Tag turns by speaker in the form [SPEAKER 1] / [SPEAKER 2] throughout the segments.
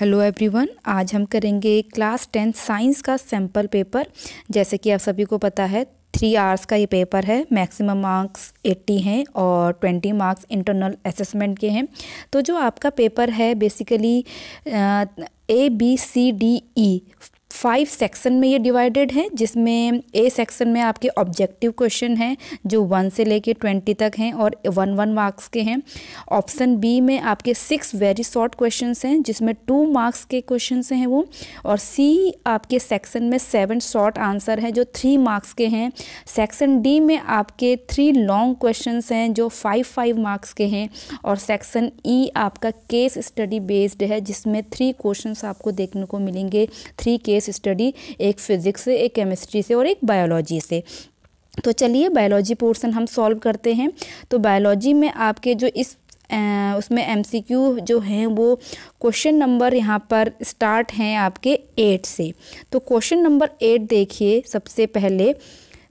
[SPEAKER 1] hello everyone आज हम करेंगे क्लास टेंथ साइंस का सैम्पल पेपर जैसे कि आप सभी को पता है थ्री आर्स का ये पेपर है मैक्सिमम मार्क्स एट्टी हैं और ट्वेंटी मार्क्स इंटरनल असेसमेंट के हैं तो जो आपका पेपर है basically A B C D E five section में ये डिवाइडेड है जिसमें ए सेक्शन में आपके ऑब्जेक्टिव क्वेश्चन हैं जो वन से लेके ट्वेंटी तक हैं और वन वन मार्क्स के हैं ऑप्शन बी में आपके सिक्स वेरी शॉर्ट क्वेश्चन हैं जिसमें टू मार्क्स के क्वेश्चन हैं वो और सी आपके सेक्शन में सेवन शॉर्ट आंसर हैं जो थ्री मार्क्स के हैं सेक्शन डी में आपके थ्री लॉन्ग क्वेश्चन हैं जो फाइव फाइव मार्क्स के हैं और सेक्शन ई e आपका केस स्टडी बेस्ड है जिसमें थ्री क्वेश्चन आपको देखने को मिलेंगे थ्री केस स्टडी एक फ़िज़िक्स से एक केमिस्ट्री से और एक बायोलॉजी से तो चलिए बायोलॉजी पोर्शन हम सॉल्व करते हैं तो बायोलॉजी में आपके जो इस आ, उसमें एम जो हैं वो क्वेश्चन नंबर यहाँ पर स्टार्ट हैं आपके एट से तो क्वेश्चन नंबर एट देखिए सबसे पहले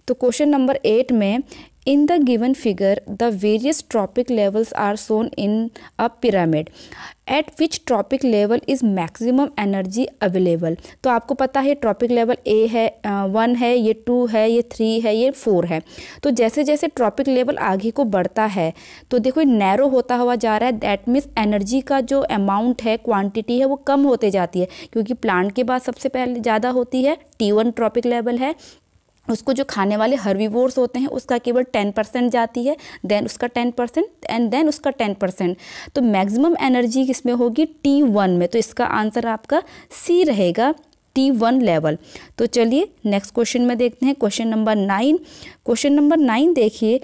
[SPEAKER 1] तो क्वेश्चन नंबर एट में in the given figure the various trophic levels are shown in a pyramid at which trophic level is maximum energy available तो आपको पता है ट्रॉपिक लेवल ए है वन है ये टू है ये थ्री है ये फोर है तो जैसे जैसे ट्रॉपिक लेवल आगे को बढ़ता है तो देखो नैरो होता हुआ जा रहा है दैट मीन्स एनर्जी का जो अमाउंट है क्वान्टिटी है वो कम होते जाती है क्योंकि प्लांट के बाद सबसे पहले ज़्यादा होती है टी वन ट्रॉपिक लेवल है उसको जो खाने वाले हर्वीवोर्स होते हैं उसका केवल टेन परसेंट जाती है देन उसका टेन परसेंट एंड देन उसका टेन परसेंट तो मैक्सिमम एनर्जी किसमें होगी टी वन में तो इसका आंसर आपका सी रहेगा टी वन लेवल तो चलिए नेक्स्ट क्वेश्चन में देखते हैं question number nine question number nine देखिए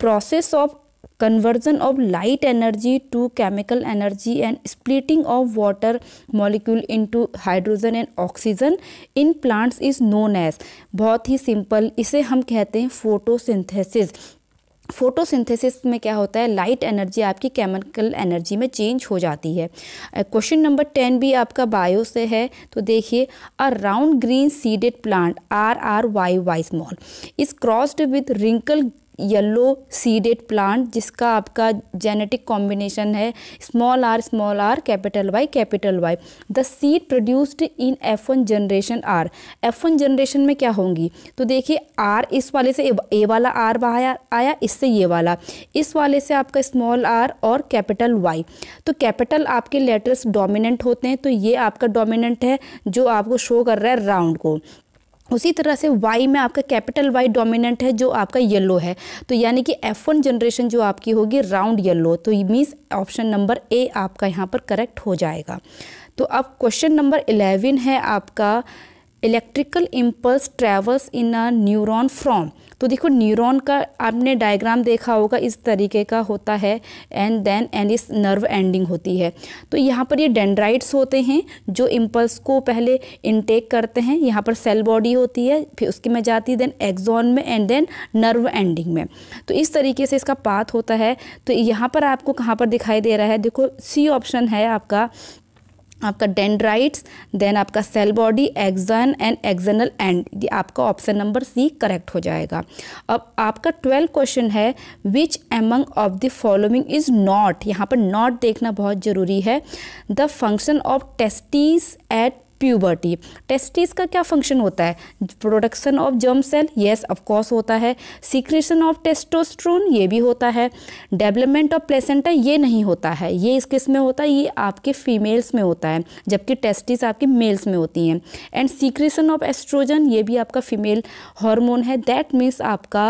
[SPEAKER 1] process of conversion of light energy to chemical energy and splitting of water molecule into hydrogen and oxygen in plants is known as बहुत ही simple इसे हम कहते हैं फोटोसिंथेसिस फोटोसिंथेसिस में क्या होता है लाइट एनर्जी आपकी केमिकल एनर्जी में चेंज हो जाती है क्वेश्चन नंबर टेन भी आपका बायो से है तो देखिए a round green seeded plant R R Y Y small is crossed with wrinkle yellow seeded plant जिसका आपका जेनेटिक कॉम्बिनेशन है small R small R capital Y capital Y the seed produced in F one generation are F one generation में क्या होंगी तो देखिए are इस वाले से ए वाला आर बाहर आया इससे ये वाला इस वाले से आपका स्मॉल आर और कैपिटल वाई तो कैपिटल आपके लेटर्स डोमिनेंट होते हैं तो ये आपका डोमिनेंट है जो आपको शो कर रहा है राउंड को उसी तरह से वाई में आपका कैपिटल वाई डोमिनेंट है जो आपका येलो है तो यानी कि एफ वन जनरेशन जो आपकी होगी राउंड येलो तो ये मीन्स ऑप्शन नंबर ए आपका यहाँ पर करेक्ट हो जाएगा तो अब क्वेश्चन नंबर इलेवन है आपका electrical impulse travels in a neuron from तो देखो न्यूरॉन का आपने डायग्राम देखा होगा इस तरीके का होता है एंड देन एंड इस नर्व एंडिंग होती है तो यहाँ पर ये डेंड्राइट्स होते हैं जो इम्पल्स को पहले इनटेक करते हैं यहाँ पर सेल बॉडी होती है फिर उसकी में जाती है देन एग्जॉन में एंड देन नर्व एंडिंग में तो इस तरीके से इसका पाथ होता है तो यहाँ पर आपको कहाँ पर दिखाई दे रहा है देखो सी ऑप्शन है आपका आपका डेंड्राइट्स देन आपका cell body axon and axonal and आपका ऑप्शन नंबर सी करेक्ट हो जाएगा अब आपका ट्वेल्व क्वेश्चन है which among of the following is not यहाँ पर नॉट देखना बहुत ज़रूरी है the function of testis at puberty testis का क्या फंक्शन होता है production of germ cell yes of course होता है सीक्रेशन ऑफ टेस्टोस्ट्रोन ये भी होता है डेवलपमेंट ऑफ प्लेसेंटा ये नहीं होता है ये इस किस में होता है ये आपके फीमेल्स में होता है जबकि टेस्टिस आपकी मेल्स में होती हैं एंड सीक्रेशन ऑफ एस्ट्रोजन ये भी आपका फीमेल हार्मोन है दैट मीन्स आपका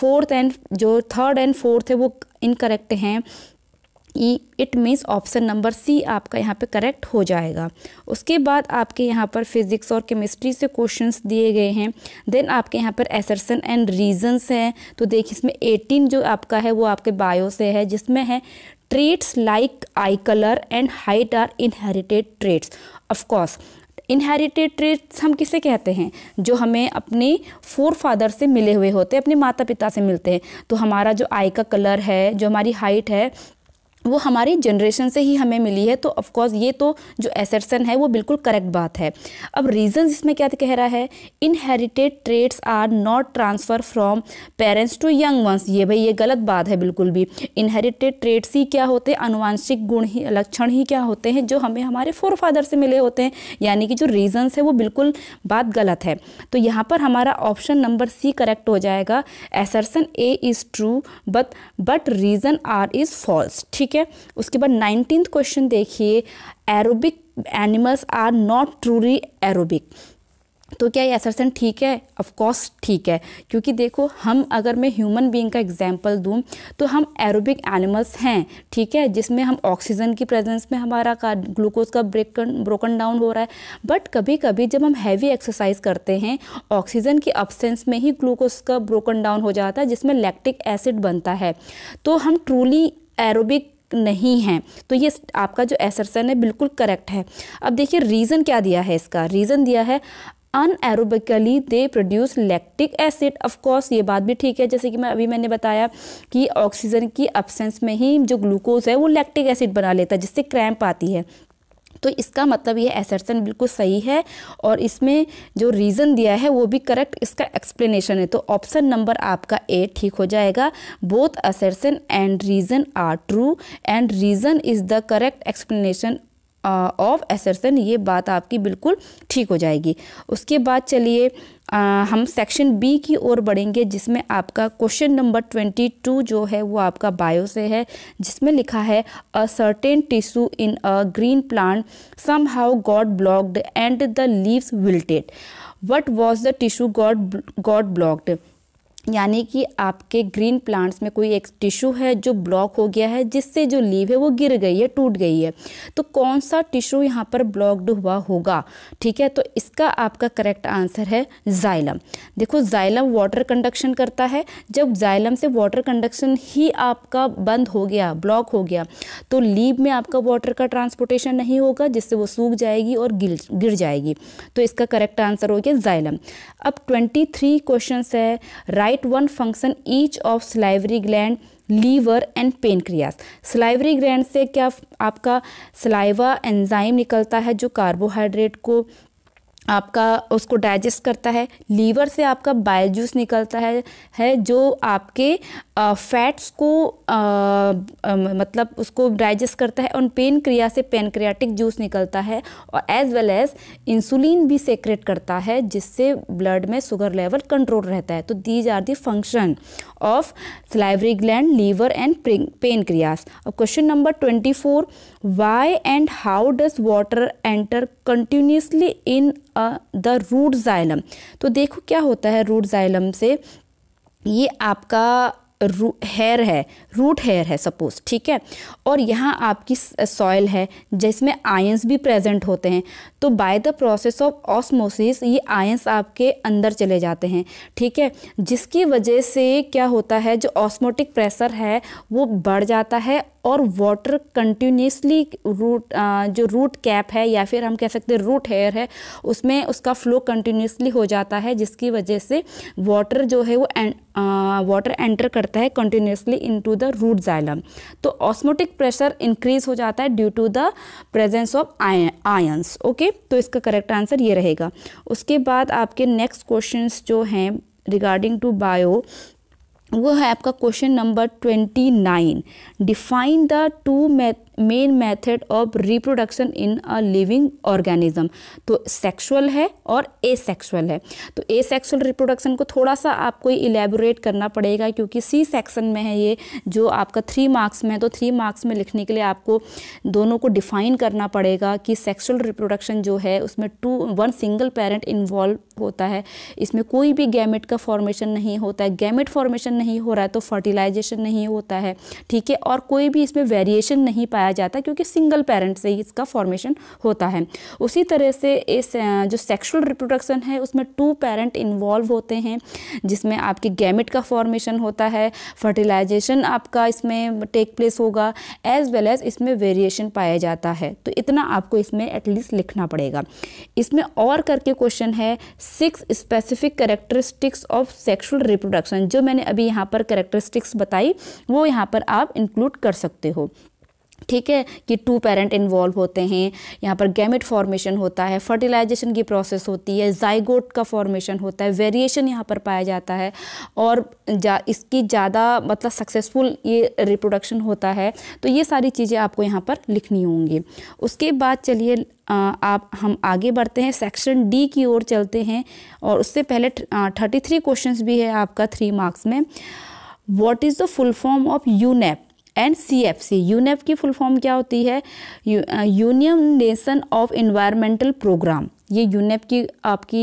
[SPEAKER 1] फोर्थ एंड जो थर्ड एंड फोर्थ है वो इनकरेक्ट हैं ई it means option number C आपका यहाँ पे करेक्ट हो जाएगा उसके बाद आपके यहाँ पर फिजिक्स और केमिस्ट्री से क्वेश्चंस दिए गए हैं देन आपके यहाँ पर एसरसन एंड रीजंस हैं तो देखिए इसमें एटीन जो आपका है वो आपके बायो से है जिसमें है traits like eye colour and height are inherited traits of course inherited traits हम किसे कहते हैं जो हमें अपने फोर फादर से मिले हुए होते हैं अपने माता पिता से मिलते हैं तो हमारा जो आई का कलर है जो हमारी हाइट है वो हमारी जनरेशन से ही हमें मिली है तो ऑफकोर्स ये तो जो एसरसन है वो बिल्कुल करेक्ट बात है अब रीजंस इसमें क्या कह रहा है inherited traits are not transfer from parents to young ones ये भाई ये गलत बात है बिल्कुल भी इनहेरिटेड ट्रेड्स ही क्या होते हैं अनुवांशिक गुण ही लक्षण ही क्या होते हैं जो हमें हमारे फोर फादर से मिले होते हैं यानी कि जो रीजन्स है वो बिल्कुल बात गलत है तो यहाँ पर हमारा ऑप्शन नंबर सी करेक्ट हो जाएगा assertion A is true but but reason are is false ठीक है है उसके बाद नाइनटीन क्वेश्चन देखिए aerobic animals are not truly aerobic तो क्या ये असरसन ठीक है ऑफकोर्स ठीक है क्योंकि देखो हम अगर मैं ह्यूमन बीइंग का एग्जाम्पल दूँ तो हम एरोबिक एनिमल्स हैं ठीक है जिसमें हम ऑक्सीजन की प्रेजेंस में हमारा ग्लूकोज का ब्रेक ब्रोकन डाउन हो रहा है बट कभी कभी जब हम हैवी एक्सरसाइज करते हैं ऑक्सीजन की अपसेंस में ही ग्लूकोज का ब्रोकन डाउन हो जाता है जिसमें लैक्टिक एसिड बनता है तो हम ट्रूली एरोबिक नहीं है तो ये आपका जो एसरसन है बिल्कुल करेक्ट है अब देखिए रीज़न क्या दिया है इसका रीज़न दिया है anaerobically they produce lactic acid of course ये बात भी ठीक है जैसे कि मैं अभी मैंने बताया कि ऑक्सीजन की अपसेंस में ही जो ग्लूकोज है वो लैक्टिक एसिड बना लेता है जिससे क्रैम्प आती है तो इसका मतलब ये एसर्सन बिल्कुल सही है और इसमें जो रीज़न दिया है वो भी करेक्ट इसका एक्सप्लेनेशन है तो ऑप्शन नंबर आपका ए ठीक हो जाएगा both assertion and reason are true and reason is the correct explanation of assertion ये बात आपकी बिल्कुल ठीक हो जाएगी उसके बाद चलिए आ, हम सेक्शन बी की ओर बढ़ेंगे जिसमें आपका क्वेश्चन नंबर ट्वेंटी टू जो है वो आपका बायो से है जिसमें लिखा है a certain tissue in a green plant somehow got blocked and the leaves wilted what was the tissue got got blocked यानी कि आपके ग्रीन प्लांट्स में कोई एक टिश्यू है जो ब्लॉक हो गया है जिससे जो लीव है वो गिर गई है टूट गई है तो कौन सा टिश्यू यहाँ पर ब्लॉक्ड हुआ होगा ठीक है तो इसका आपका करेक्ट आंसर है जाइलम देखो जाइलम वाटर कंडक्शन करता है जब जाइलम से वाटर कंडक्शन ही आपका बंद हो गया ब्लॉक हो गया तो लीव में आपका वाटर का ट्रांसपोर्टेशन नहीं होगा जिससे वो सूख जाएगी और गिर गिर जाएगी तो इसका करेक्ट आंसर हो गया जाइलम अब ट्वेंटी थ्री क्वेश्चन है right right one function each of salivary gland liver and pancreas salivary gland से क्या आपका स्लाइवा एंजाइम निकलता है जो कार्बोहाइड्रेट को आपका उसको डाइजेस्ट करता है लीवर से आपका बाइल जूस निकलता है है जो आपके आ, फैट्स को आ, आ, मतलब उसको डाइजेस्ट करता है और पेन क्रिया से पेनक्रियाटिक जूस निकलता है और एज वेल एज इंसुलिन भी सेक्रेट करता है जिससे ब्लड में शुगर लेवल कंट्रोल रहता है तो these are the function of salivary gland liver and pancreas अब question number twenty four why and how does water enter continuously in the root xylem तो देखो क्या होता है रूट जाइलम से ये आपका हेयर है रूट हेयर है सपोज ठीक है और यहाँ आपकी सॉयल uh, है जिसमें आयंस भी प्रेजेंट होते हैं तो by the process of osmosis ये आयंस आपके अंदर चले जाते हैं ठीक है जिसकी वजह से क्या होता है जो ऑस्मोटिक प्रेशर है वो बढ़ जाता है और वाटर कंटिन्यूसली रूट जो रूट कैप है या फिर हम कह सकते हैं रूट हेयर है उसमें उसका फ्लो कंटिन्यूसली हो जाता है जिसकी वजह से वाटर जो है वो वाटर एंटर करता है continuously into the root xylem तो ऑस्मोटिक प्रेशर इंक्रीज हो जाता है due to the presence of ions okay तो इसका करेक्ट आंसर ये रहेगा उसके बाद आपके नेक्स्ट क्वेश्चन जो हैं रिगार्डिंग टू बायो वो है आपका question number twenty nine define the two math main method of reproduction in a living organism तो सेक्सुअल है और एसेक्सुअल है तो ए सेक्सुअल रिप्रोडक्शन को थोड़ा सा आपको इलेबोरेट करना पड़ेगा क्योंकि सी सेक्शन में है ये जो आपका थ्री मार्क्स में है तो थ्री मार्क्स में लिखने के लिए आपको दोनों को डिफाइन करना पड़ेगा कि सेक्सुअल रिप्रोडक्शन जो है उसमें to one single parent involve होता है इसमें कोई भी गैमेट का फॉर्मेशन नहीं होता है गैमेट फॉर्मेशन नहीं हो रहा है तो फर्टिलाइजेशन नहीं होता है ठीक है और कोई भी इसमें वेरिएशन नहीं पाया पाया जाता है क्योंकि सिंगल पेरेंट से ही इसका फॉर्मेशन होता है उसी तरह से इस जो सेक्सुअल रिप्रोडक्शन है उसमें टू पेरेंट इन्वॉल्व होते हैं जिसमें आपके गैमिट का फॉर्मेशन होता है फर्टिलाइजेशन आपका इसमें टेक प्लेस होगा एज वेल एज इसमें वेरिएशन पाया जाता है तो इतना आपको इसमें एटलीस्ट लिखना पड़ेगा इसमें और करके क्वेश्चन है six specific characteristics of sexual reproduction जो मैंने अभी यहाँ पर करेक्टरिस्टिक्स बताई वो यहाँ पर आप इंक्लूड कर सकते हो ठीक है कि टू पेरेंट इन्वॉल्व होते हैं यहाँ पर गैमेट फॉर्मेशन होता है फर्टिलाइजेशन की प्रोसेस होती है जाइगोट का फॉर्मेशन होता है वेरिएशन यहाँ पर पाया जाता है और जा इसकी ज़्यादा मतलब सक्सेसफुल ये रिप्रोडक्शन होता है तो ये सारी चीज़ें आपको यहाँ पर लिखनी होंगी उसके बाद चलिए आप हम आगे बढ़ते हैं सेक्शन डी की ओर चलते हैं और उससे पहले थर्टी थ्री क्वेश्चन भी है आपका थ्री मार्क्स में what is the full form of UNEP and C F C UNEP की फुल फॉर्म क्या होती है union nation of environmental programme ये यूनेप e की आपकी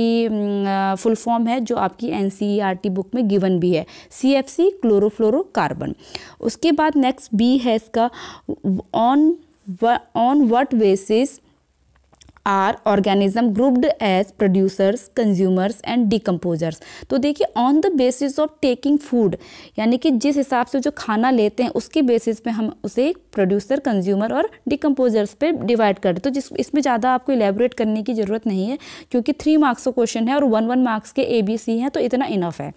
[SPEAKER 1] फुल mm, फॉर्म uh, है जो आपकी टी बुक e में गिवन भी है सी एफ सी क्लोरोफ्लोरोकार्बन उसके बाद नेक्स्ट बी है इसका on on what basis are organism grouped as producers consumers and decomposers तो देखिए on the basis of taking food यानी कि जिस हिसाब से जो खाना लेते हैं उसके बेसिस पे हम उसे प्रोड्यूसर कंज्यूमर और डिकम्पोजर्स पे डिवाइड करते तो जिस इसमें ज़्यादा आपको इलेबोरेट करने की ज़रूरत नहीं है क्योंकि थ्री मार्क्स का क्वेश्चन है और वन वन मार्क्स के ए बी सी हैं तो इतना इनफ है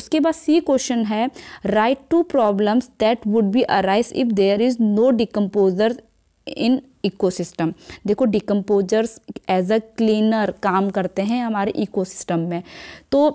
[SPEAKER 1] उसके बाद सी क्वेश्चन है write two problems that would be arise if there is no decomposers in ecosystem देखो डिकम्पोजर्स एज अ क्लीनर काम करते हैं हमारे इकोसिस्टम में तो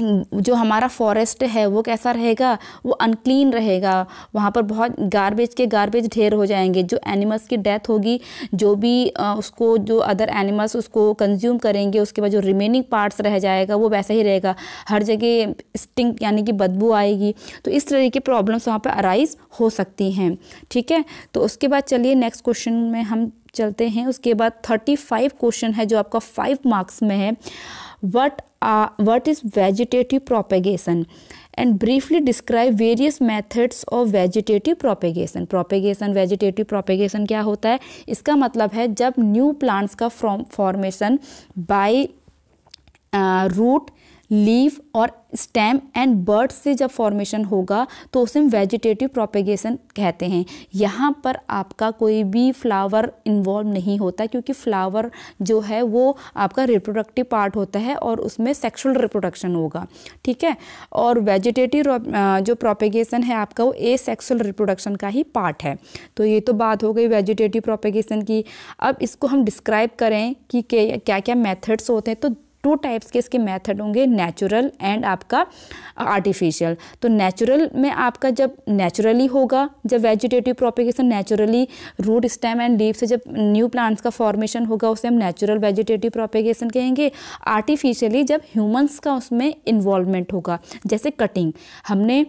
[SPEAKER 1] जो हमारा फॉरेस्ट है वो कैसा रहेगा वो अनक्लीन रहेगा वहाँ पर बहुत गार्बेज के गार्बेज ढेर हो जाएंगे जो एनिमल्स की डेथ होगी जो भी उसको जो अदर एनिमल्स उसको कंज्यूम करेंगे उसके बाद जो रिमेनिंग पार्ट्स रह जाएगा वो वैसा ही रहेगा हर जगह स्टिंक यानी कि बदबू आएगी तो इस तरह की प्रॉब्लम्स वहाँ पर अराइज हो सकती हैं ठीक है तो उसके बाद चलिए नेक्स्ट क्वेश्चन में हम चलते हैं उसके बाद थर्टी फाइव क्वेश्चन है जो आपका फाइव मार्क्स में है what are what is vegetative propagation and briefly describe various methods of vegetative propagation propagation vegetative propagation क्या होता है इसका मतलब है जब new plants का फॉर्मेशन by रूट लीफ और स्टेम एंड बर्ड से जब फॉर्मेशन होगा तो उसे हम वेजिटेटिव प्रोपेगेशन कहते हैं यहाँ पर आपका कोई भी फ्लावर इन्वॉल्व नहीं होता क्योंकि फ्लावर जो है वो आपका रिप्रोडक्टिव पार्ट होता है और उसमें सेक्सुअल रिप्रोडक्शन होगा ठीक है और वेजिटेटिव जो प्रोपेगेशन है आपका वो ए सेक्सुअल रिप्रोडक्शन का ही पार्ट है तो ये तो बात हो गई वेजिटेटिव प्रोपेगेशन की अब इसको हम डिस्क्राइब करें कि क्या क्या मैथड्स होते हैं तो टू टाइप्स के इसके मेथड होंगे नेचुरल एंड आपका आर्टिफिशियल तो नेचुरल में आपका जब नेचुरली होगा जब vegetative propagation naturally root stem and leave से जब न्यू प्लांट्स का फॉर्मेशन होगा उसे हम नेचुरल वेजिटेटिव प्रोपिगेशन कहेंगे आर्टिफिशियली जब ह्यूमंस का उसमें इन्वॉल्वमेंट होगा जैसे कटिंग हमने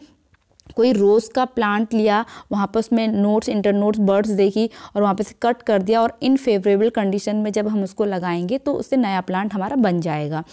[SPEAKER 1] कोई रोज़ का प्लांट लिया वहाँ पर उसमें नोट्स इंटर नोट्स बर्ड्स देखी और वहाँ पर से कट कर दिया और इन फेवरेबल कंडीशन में जब हम उसको लगाएंगे तो उससे नया प्लांट हमारा बन जाएगा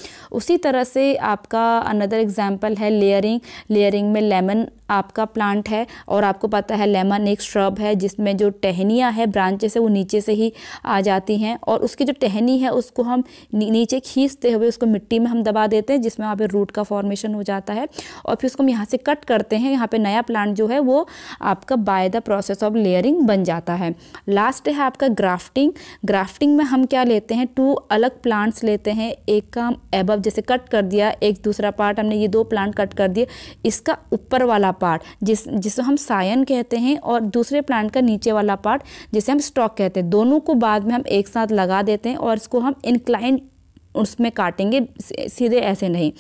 [SPEAKER 1] उसी तरह से आपका अनदर एग्जाम्पल है लेयरिंग लेयरिंग में लेमन आपका प्लांट है और आपको पता है लेमन एक श्रब है जिसमें जो टहनियाँ है ब्रांचेस है वो नीचे से ही आ जाती हैं और उसकी जो टहनी है उसको हम नीचे खींचते हुए उसको मिट्टी में हम दबा देते हैं जिसमें वहाँ पर रूट का फॉर्मेशन हो जाता है और फिर उसको हम यहाँ से कट करते हैं यहाँ पर नया नया प्लांट जो है वो आपका by the process of layering बन जाता है लास्ट है आपका ग्राफ्टिंग ग्राफ्टिंग में हम क्या लेते हैं टू अलग प्लांट्स लेते हैं एक का एबव जैसे कट कर दिया एक दूसरा पार्ट हमने ये दो प्लांट कट कर दिए इसका ऊपर वाला पार्ट जिस जिसको हम सायन कहते हैं और दूसरे प्लांट का नीचे वाला पार्ट जिसे हम स्टॉक कहते हैं दोनों को बाद में हम एक साथ लगा देते हैं और इसको हम इंक्लाइन उसमें काटेंगे सीधे ऐसे नहीं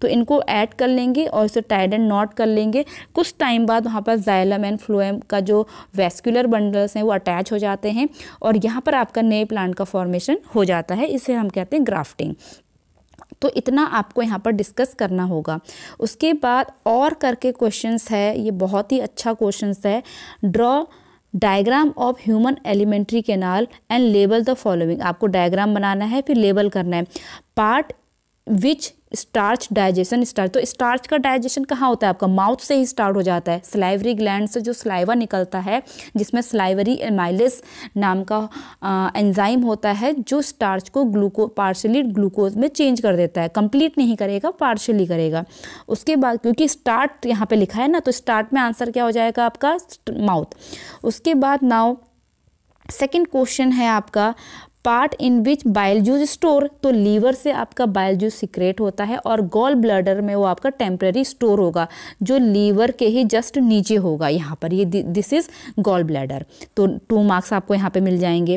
[SPEAKER 1] तो इनको ऐड कर लेंगे और इसे टाइड एंड नॉट कर लेंगे कुछ टाइम बाद वहाँ पर जायलम एंड फ्लोएम का जो वेस्कुलर बंडल्स हैं वो अटैच हो जाते हैं और यहाँ पर आपका नए प्लांट का फॉर्मेशन हो जाता है इसे हम कहते हैं ग्राफ्टिंग तो इतना आपको यहाँ पर डिस्कस करना होगा उसके बाद और करके क्वेश्चंस है ये बहुत ही अच्छा क्वेश्चंस है draw diagram of human alimentary canal and label the following आपको डायग्राम बनाना है फिर लेबल करना है part which starch digestion starch तो स्टार्च का डाइजेशन कहाँ होता है आपका माउथ से ही स्टार्ट हो जाता है स्लाइवरी ग्लैंड से जो स्लाइवा निकलता है जिसमें स्लाइवरी एमाइलिस नाम का एंजाइम होता है जो स्टार्च को ग्लूको पार्शली ग्लूकोज में चेंज कर देता है कंप्लीट नहीं करेगा पार्शली करेगा उसके बाद क्योंकि स्टार्ट यहाँ पर लिखा है ना तो स्टार्ट में आंसर क्या हो जाएगा आपका माउथ उसके बाद नाव सेकेंड क्वेश्चन है आपका part in which bile juice store तो लीवर से आपका बाइल जूस सिक्रेट होता है और गोल ब्लडर में वो आपका टेम्प्रेरी स्टोर होगा जो लीवर के ही जस्ट नीचे होगा यहाँ पर ये दिस इज गोल ब्लडर तो टू मार्क्स आपको यहाँ पे मिल जाएंगे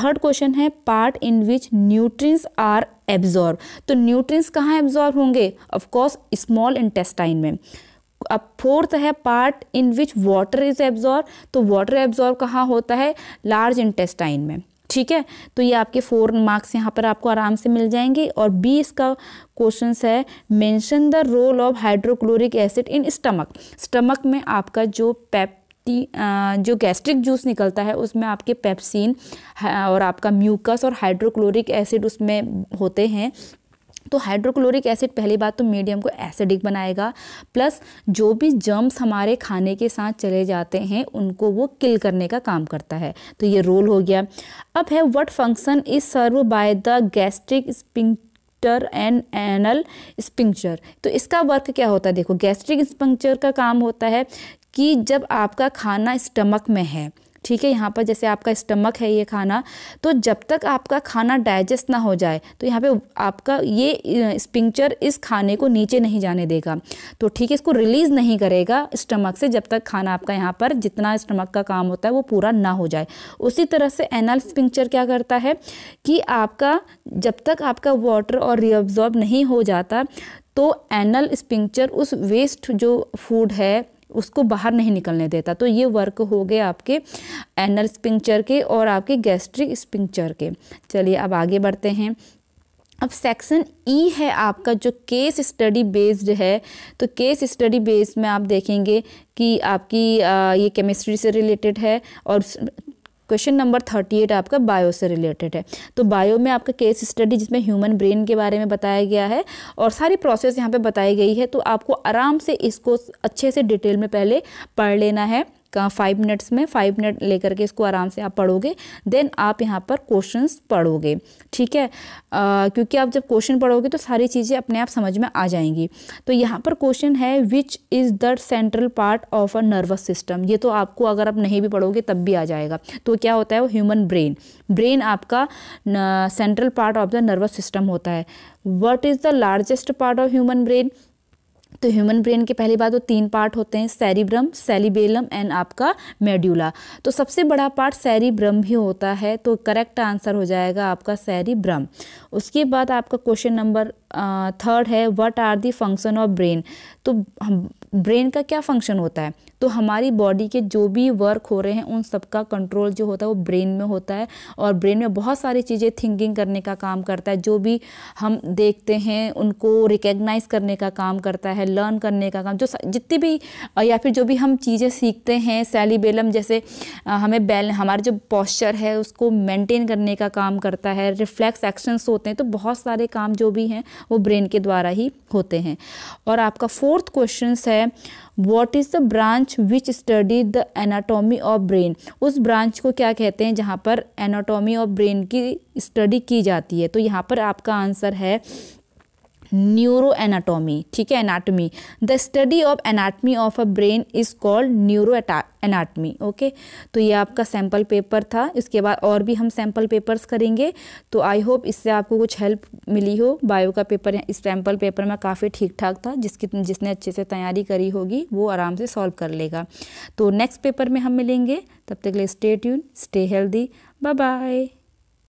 [SPEAKER 1] थर्ड क्वेश्चन है part in which nutrients are absorb तो न्यूट्रिएंट्स कहाँ एब्जॉर्ब होंगे ऑफकोर्स स्मॉल इंटेस्टाइन में अब फोर्थ है part in which water is absorb तो वाटर एब्जॉर्ब कहाँ होता है लार्ज इंटेस्टाइन में ठीक है तो ये आपके फोर मार्क्स यहाँ पर आपको आराम से मिल जाएंगे और बी इसका क्वेश्चन है mention the role of hydrochloric acid in stomach stomach में आपका जो पेप जो गैस्ट्रिक जूस निकलता है उसमें आपके पेप्सिन और आपका म्यूकस और हाइड्रोक्लोरिक एसिड उसमें होते हैं तो हाइड्रोक्लोरिक एसिड पहली बात तो मीडियम को एसिडिक बनाएगा प्लस जो भी जर्म्स हमारे खाने के साथ चले जाते हैं उनको वो किल करने का काम करता है तो ये रोल हो गया अब है what function is serve by the gastric sphincter and anal sphincter तो इसका वर्क क्या होता है देखो गैस्ट्रिक स्पिंक्चर का काम होता है कि जब आपका खाना स्टमक में है ठीक है यहाँ पर जैसे आपका स्टमक है ये खाना तो जब तक आपका खाना डाइजेस्ट ना हो जाए तो यहाँ पे आपका ये स्पिंक्चर इस खाने को नीचे नहीं जाने देगा तो ठीक है इसको रिलीज़ नहीं करेगा स्टमक से जब तक खाना आपका यहाँ पर जितना स्टमक का काम होता है वो पूरा ना हो जाए उसी तरह से एनल स्पिंक्चर क्या करता है कि आपका जब तक आपका वाटर और रिअब्जॉर्ब नहीं हो जाता तो एनल स्पिंक्चर उस वेस्ट जो फूड है उसको बाहर नहीं निकलने देता तो ये वर्क हो गए आपके एनल स्पिंक्चर के और आपके गैस्ट्रिक स्पिंक्चर के चलिए अब आगे बढ़ते हैं अब सेक्शन ई e है आपका जो केस स्टडी बेस्ड है तो केस स्टडी बेस्ड में आप देखेंगे कि आपकी आ, ये केमिस्ट्री से रिलेटेड है और क्वेश्चन नंबर थर्टी एट आपका बायो से रिलेटेड है तो बायो में आपका केस स्टडी जिसमें ह्यूमन ब्रेन के बारे में बताया गया है और सारी प्रोसेस यहाँ पे बताई गई है तो आपको आराम से इसको अच्छे से डिटेल में पहले पढ़ लेना है का फाइव मिनट्स में फाइव मिनट लेकर के इसको आराम से आप पढ़ोगे देन आप यहाँ पर क्वेश्चन पढ़ोगे ठीक है आ, क्योंकि आप जब क्वेश्चन पढ़ोगे तो सारी चीज़ें अपने आप समझ में आ जाएंगी तो यहाँ पर क्वेश्चन है which is the central part of a nervous system ये तो आपको अगर आप नहीं भी पढ़ोगे तब भी आ जाएगा तो क्या होता है वो ह्यूमन ब्रेन ब्रेन आपका central part of the nervous system होता है what is the largest part of human brain तो ह्यूमन ब्रेन के पहली बात तो तीन पार्ट होते हैं सेरिब्रम सेलिबेलम एंड आपका मेड्यूला तो सबसे बड़ा पार्ट सैरिब्रम ही होता है तो करेक्ट आंसर हो जाएगा आपका सेरिब्रम उसके बाद आपका क्वेश्चन नंबर थर्ड है what are the function of brain तो ब्रेन का क्या फंक्शन होता है तो हमारी बॉडी के जो भी वर्क हो रहे हैं उन सब का कंट्रोल जो होता है वो ब्रेन में होता है और ब्रेन में बहुत सारी चीज़ें थिंकिंग करने का काम करता है जो भी हम देखते हैं उनको रिकग्नाइज करने का काम करता है लर्न करने का काम जो जितनी भी या फिर जो भी हम चीज़ें सीखते हैं सैलीबेलम जैसे हमें बैल हमारा जो पॉस्चर है उसको मेनटेन करने का काम करता है रिफ्लैक्स एक्शंस होते हैं तो बहुत सारे काम जो भी हैं वो ब्रेन के द्वारा ही होते हैं और आपका फोर्थ क्वेश्चन है what is the branch which study the anatomy of brain उस ब्रांच को क्या कहते हैं जहाँ पर एनाटॉमी ऑफ ब्रेन की स्टडी की जाती है तो यहाँ पर आपका आंसर है न्यूरो एनाटोमी ठीक है anatomy the study of anatomy of a brain is called neuro anatomy okay तो ये आपका सैम्पल पेपर था इसके बाद और भी हम सैम्पल पेपर्स करेंगे तो आई होप इससे आपको कुछ हेल्प मिली हो बायो का पेपर इस सैम्पल पेपर में काफ़ी ठीक ठाक था जिसकी जिसने अच्छे से तैयारी करी होगी वो आराम से सॉल्व कर लेगा तो नेक्स्ट पेपर में हम मिलेंगे तब तक ले stay tune stay healthy bye